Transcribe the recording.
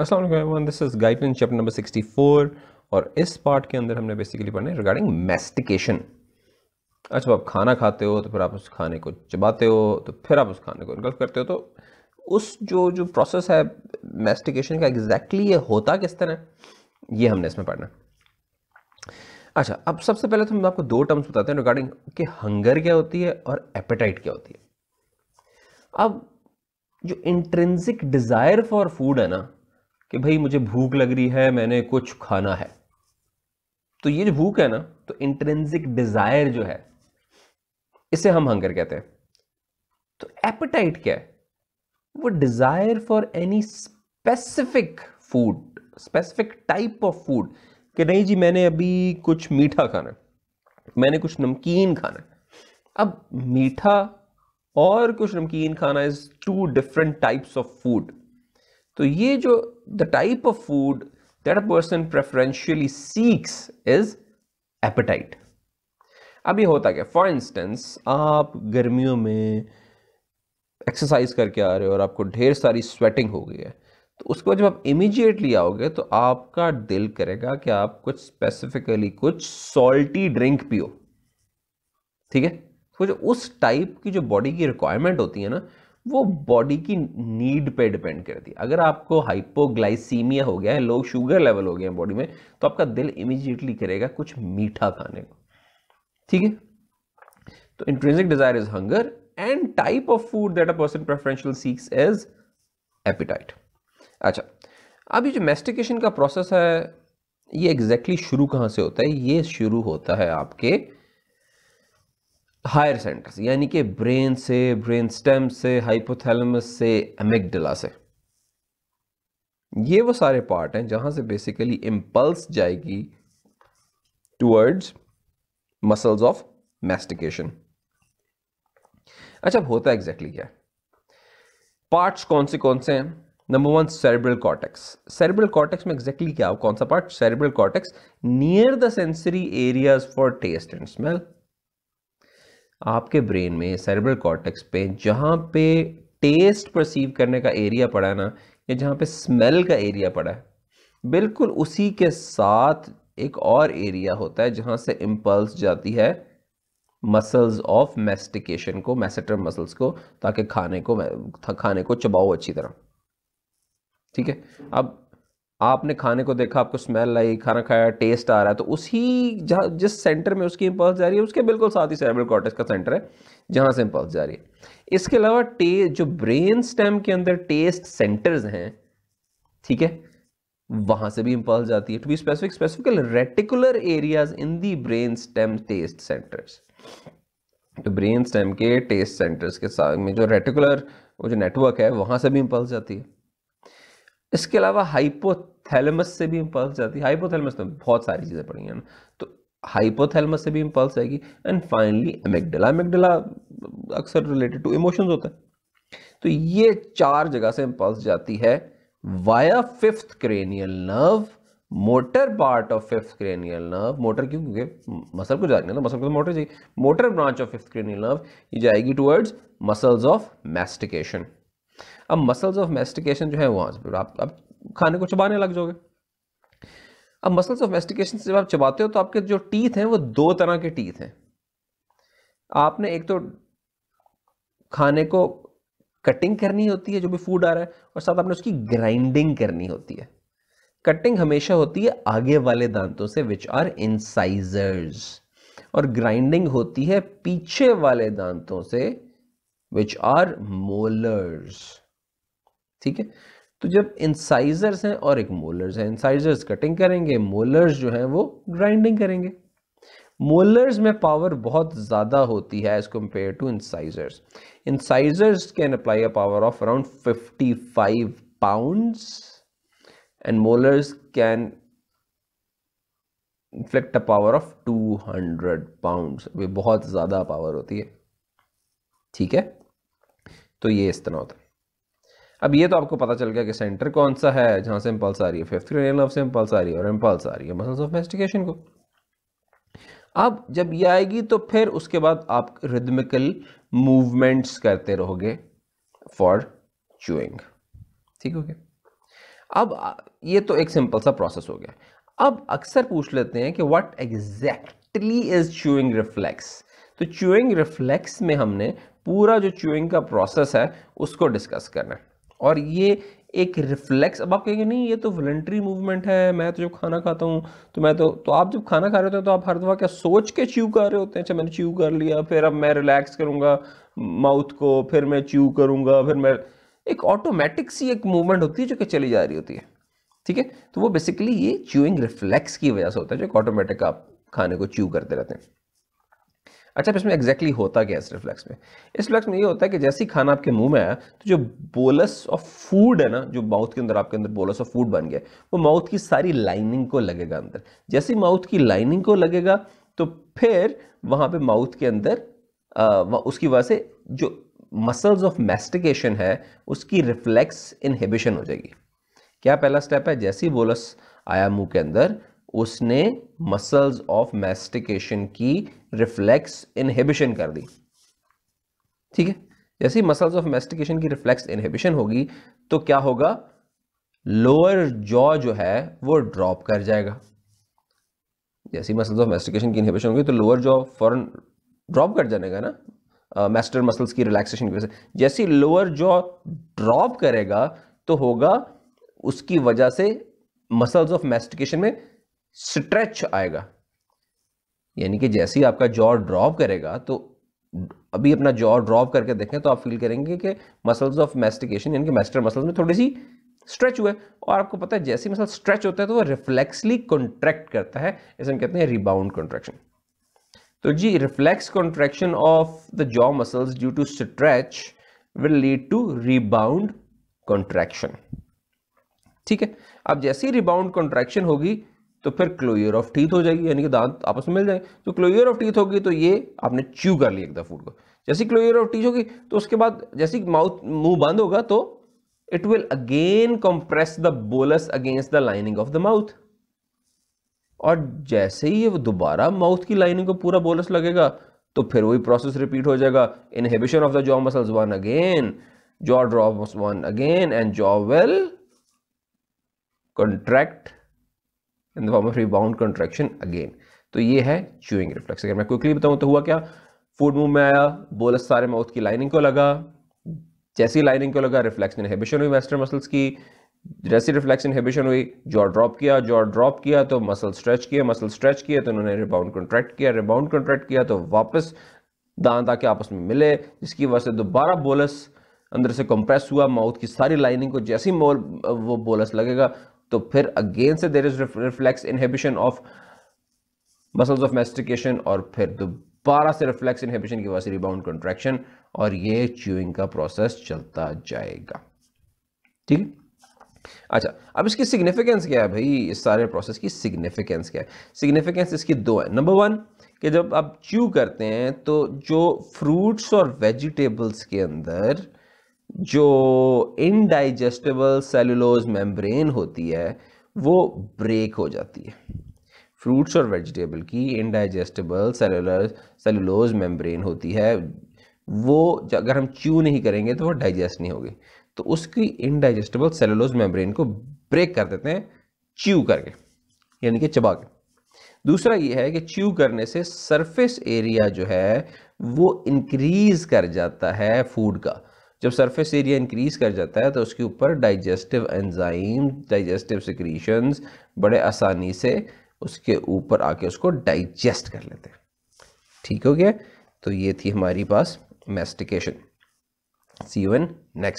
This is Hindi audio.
असल everyone this is guideline chapter number 64 और इस पार्ट के अंदर हमने बेसिकली पढ़ना है रिगार्डिंग मेस्टिकेशन अच्छा आप खाना खाते हो तो फिर आप उस खाने को चबाते हो तो फिर आप उस खाने को गल्फ करते हो तो उस जो जो प्रोसेस है मैस्टिकेशन का एग्जैक्टली exactly ये होता किस तरह ये हमने इसमें पढ़ना अच्छा अब सबसे पहले तो हम आपको दो टर्म्स बताते हैं रिगार्डिंग कि हंगर क्या होती है और एपेटाइट क्या होती है अब जो इंट्रेंसिक डिज़ायर फॉर फूड है ना कि भाई मुझे भूख लग रही है मैंने कुछ खाना है तो ये जो भूख है ना तो इंटरेंसिक डिजायर जो है इसे हम हंगर कहते हैं तो एपेटाइट क्या है वो desire for any specific food specific type of food कि नहीं जी मैंने अभी कुछ मीठा खाना है मैंने कुछ नमकीन खाना है अब मीठा और कुछ नमकीन खाना is two different types of food तो ये जो the type of food that a person preferentially seeks is appetite अब ये होता क्या फॉर इंस्टेंस आप गर्मियों में एक्सरसाइज करके आ रहे हो और आपको ढेर सारी स्वेटिंग हो गई है तो उसके बाद जब आप इमीजिएटली आओगे तो आपका दिल करेगा कि आप कुछ स्पेसिफिकली कुछ सॉल्टी ड्रिंक पियो ठीक है तो जो उस टाइप की जो बॉडी की रिक्वायरमेंट होती है ना वो बॉडी की नीड पे डिपेंड करती है अगर आपको हाइपोग्लाइसीमिया हो गया है लो शुगर लेवल हो गया है बॉडी में तो आपका दिल इमीजिएटली करेगा कुछ मीठा खाने को ठीक है तो intrinsic desire is hunger and type of food that a person preferential seeks as appetite अच्छा अब ये जो मेस्टिकेशन का प्रोसेस है ये एग्जैक्टली exactly शुरू कहाँ से होता है ये शुरू होता है आपके हायर सेंटर्स यानी कि ब्रेन से ब्रेन स्टेम से हाइपोथैलेमस से एमिगडला से ये वो सारे पार्ट हैं जहां से बेसिकली इम्पल्स जाएगी टूवर्ड्स मसल्स ऑफ मैस्टिकेशन अच्छा होता है एग्जैक्टली क्या पार्ट्स कौन से कौन से हैं number one cerebral cortex cerebral cortex में एग्जैक्टली क्या हो कौन सा part cerebral cortex near the sensory areas for taste and smell आपके ब्रेन में सेरेब्रल कॉर्टेक्स पे जहाँ पे टेस्ट परसीव करने का एरिया पड़ा है ना या जहाँ पे स्मेल का एरिया पड़ा है बिल्कुल उसी के साथ एक और एरिया होता है जहाँ से इम्पल्स जाती है मसल्स ऑफ मेस्टिकेशन को मैसेटर मसल्स को ताकि खाने को खाने को चबाओ अच्छी तरह ठीक है अब आपने खाने को देखा आपको स्मेल आई खाना खाया टेस्ट आ रहा है तो उसी जहाँ जिस सेंटर में उसकी इम्पल्स जा रही है उसके बिल्कुल साथ ही सेरेब्रल कॉर्टेक्स का सेंटर है जहाँ से इम्पल्स जा रही है इसके अलावा टे जो ब्रेन स्टेम के अंदर टेस्ट सेंटर्स हैं ठीक है वहाँ से भी इम्पल्स जाती है to be specific specifical reticular areas in the brain stem taste centres तो ब्रेन स्टेम के टेस्ट सेंटर्स के साथ में जो रेटिकुलर वो जो नेटवर्क है वहाँ से भी इम्पल्स जाती है इसके अलावा हाइपो थैलेमस से भी इम्पल्स जाती है हाइपोथैलेमस में बहुत सारी चीज़ें पड़ी हैं तो हाइपोथैलेमस से भी इम्पल्स आएगी एंड फाइनली एमेगडला एमेगडला अक्सर रिलेटेड टू इमोशंस होता है तो ये चार जगह से इम्पल्स जाती है via fifth cranial nerve motor part of fifth cranial nerve motor क्यों क्योंकि मसल को जा है ना मसल को तो मोटर चाहिए motor branch of fifth cranial nerve ये जाएगी टुवर्ड्स मसल्स ऑफ मैस्टिकेशन अब मसल्स ऑफ मैस्टिकेशन जो है वहाँ आप, अब खाने को चबाने लग जाओगे अब मसल्स ऑफ मेस्टिकेशन से जब आप चबाते हो तो आपके जो टीथ हैं वो दो तरह के टीथ हैं आपने एक तो खाने को कटिंग करनी होती है जो भी फूड आ रहा है और साथ आपने उसकी ग्राइंडिंग करनी होती है कटिंग हमेशा होती है आगे वाले दांतों से विच आर इंसाइजर्स और ग्राइंडिंग होती है पीछे वाले दांतों से विच आर मोलर्स ठीक है तो जब इंसाइजर्स हैं और एक मोलर्स हैं इंसाइजर्स कटिंग करेंगे मोलर्स जो हैं वो ग्राइंडिंग करेंगे मोलर्स में पावर बहुत ज़्यादा होती है as compare to incisors incisors can apply a power of around 55 pounds and molars can inflect a power of 200 hundred pound बहुत ज़्यादा पावर होती है ठीक है तो ये इस तरह होता है अब ये तो आपको पता चल गया कि सेंटर कौन सा है जहां से इम्पल्स आ रही है फिफ्थ क्रेनियल नर्व से इम्पल्स आ रही है और इम्पल्स आ रही है मसल्स ऑफ मेस्टिकेशन को अब जब ये आएगी तो फिर उसके बाद आप रिदमिकल मूवमेंट्स करते रहोगे फॉर चूइंग ठीक हो गया अब ये तो एक सिंपल सा प्रोसेस हो गया अब अक्सर पूछ लेते हैं कि what exactly is chewing reflex तो चूइंग रिफ्लेक्स में हमने पूरा जो चूइंग का प्रोसेस है उसको डिस्कस करना है और ये एक रिफ्लेक्स अब आप कहेंगे नहीं ये तो वॉल्ट्री मूवमेंट है मैं तो जब खाना खाता हूँ तो मैं तो तो आप जब खाना खा रहे होते हैं तो आप हर दफ़ा क्या सोच के च्यू कर रहे होते हैं अच्छा मैंने च्यू कर लिया फिर अब मैं रिलैक्स करूँगा माउथ को फिर मैं च्यू करूँगा फिर मैं एक ऑटोमेटिक सी एक मूवमेंट होती है जो कि चली जा रही होती है ठीक है तो वो बेसिकली ये च्यूइंग रिफ्लेक्स की वजह से होता है जो ऑटोमेटिक आप खाने को च्यू करते रहते हैं अच्छा इसमें एग्जैक्टली exactly होता क्या इस रिफ्लेक्स में इस रिफ्लेक्स में ये होता है कि जैसे ही खाना आपके मुंह में आया तो जो बोलस ऑफ फूड है ना जो माउथ के अंदर आपके अंदर बोलस ऑफ फूड बन गया वो माउथ की सारी लाइनिंग को लगेगा अंदर जैसे ही माउथ की लाइनिंग को लगेगा तो फिर वहाँ पर माउथ के अंदर आ, उसकी वजह से जो मसल्स ऑफ मेस्टिकेशन है उसकी रिफ्लेक्स इनहिबिशन हो जाएगी क्या पहला स्टेप है जैसे ही बोलस आया मुंह के अंदर उसने मसल्स ऑफ मैस्टिकेशन की रिफ्लेक्स इनहिबिशन कर दी ठीक है जैसे ही मसल्स ऑफ मैस्टिकेशन की रिफ्लेक्स इनहिबिशन होगी तो क्या होगा लोअर जॉ जो है वो ड्रॉप कर जाएगा जैसे ही मसल्स ऑफ मैस्टिकेशन की इनहिबिशन होगी तो लोअर जॉ फॉरन ड्रॉप कर का ना मैस्टर uh, मसल्स की रिलैक्सेशन की वजह से जैसे लोअर जॉ ड्रॉप करेगा तो होगा उसकी वजह से मसल्स ऑफ मैस्टिकेशन में स्ट्रेच आएगा यानी कि जैसे ही आपका जॉ ड्रॉप करेगा तो अभी अपना जॉ ड्रॉप करके देखें तो आप फील करेंगे कि मसल्स ऑफ मेस्टिकेशन यानी कि मेस्टर मसल्स में थोड़ी सी स्ट्रेच हुआ है और आपको पता है जैसे मसल स्ट्रेच होता है तो वो रिफ्लेक्सली कॉन्ट्रैक्ट करता है इसे हम कहते हैं रिबाउंड कॉन्ट्रेक्शन तो जी reflex contraction of the jaw muscles due to stretch will lead to rebound contraction ठीक है अब जैसी रिबाउंड कॉन्ट्रैक्शन होगी तो फिर क्लोयर ऑफ टीथ हो जाएगी यानी कि दांत आपस में मिल जाएंगे तो क्लोयर ऑफ टीथ होगी तो ये आपने च्यू कर लिया एकदम फूड को जैसी क्लोयर ऑफ टीथ होगी तो उसके बाद जैसी माउथ मुंह बंद होगा तो it will again compress the bolus against the lining of the mouth और जैसे ही ये दोबारा माउथ की लाइनिंग को पूरा बोलस लगेगा तो फिर वही प्रोसेस रिपीट हो जाएगा inhibition of the jaw muscles one again jaw draw one again and jaw will contract in the form of rebound contraction again तो ये है चूइंग रिफ्लेक्स अगर मैं क्विकली बताऊँ तो हुआ क्या फूड मूव में आया बोलस सारे माउथ की लाइनिंग को लगा जैसी लाइनिंग को लगा रिफ्लेक्स इनहेबिशन हुई वेस्टर्न मसल्स की जैसी रिफ्लेक्स इनहेबिशन हुई जॉ ड्रॉप किया जॉ ड्रॉप किया तो मसल स्ट्रेच किया मसल स्ट्रेच किया तो उन्होंने रिबाउंड कॉन्ट्रैक्ट किया रिबाउंड कॉन्ट्रैक्ट किया तो वापस दांत आके आपस में मिले जिसकी वजह से दोबारा बोलस अंदर से कंप्रेस हुआ माउथ की सारी लाइनिंग को जैसी मोल वो बोलस लगेगा तो फिर अगेन से there is reflex inhibition of muscles of mastication और फिर दोबारा से रिफ्लेक्स इनहिबिशन की वजह से रिबाउंड कंट्रैक्शन और ये च्यूइंग का प्रोसेस चलता जाएगा ठीक है अच्छा अब इसकी सिग्निफिकेंस क्या है भाई इस सारे प्रोसेस की सिग्निफिकेंस क्या है सिग्निफिकेंस इसकी दो है नंबर वन कि जब आप च्यू करते हैं तो जो फ्रूट्स और वेजिटेबल्स के अंदर जो इनडाइजेस्टेबल सेलुलोज मेम्ब्रेन होती है वो ब्रेक हो जाती है फ्रूट्स और वेजिटेबल की इनडाइजेस्टेबल सेलुलर सेलुलोज मेम्ब्रेन होती है वो अगर हम च्यू नहीं करेंगे तो वो डाइजेस्ट नहीं होगी तो उसकी इनडाइजेस्टेबल सेलुलोज मेम्ब्रेन को ब्रेक कर देते हैं च्यू करके यानी कि चबा के दूसरा ये है कि च्यू करने से सरफेस एरिया जो है वो इंक्रीज कर जाता है फूड का जब सरफेस एरिया इंक्रीज़ कर जाता है तो उसके ऊपर डाइजेस्टिव एंजाइम डाइजेस्टिव सिक्रीशंस बड़े आसानी से उसके ऊपर आके उसको डाइजेस्ट कर लेते हैं ठीक हो गया तो ये थी हमारी पास मेस्टिकेशन सी वन नेक्स्ट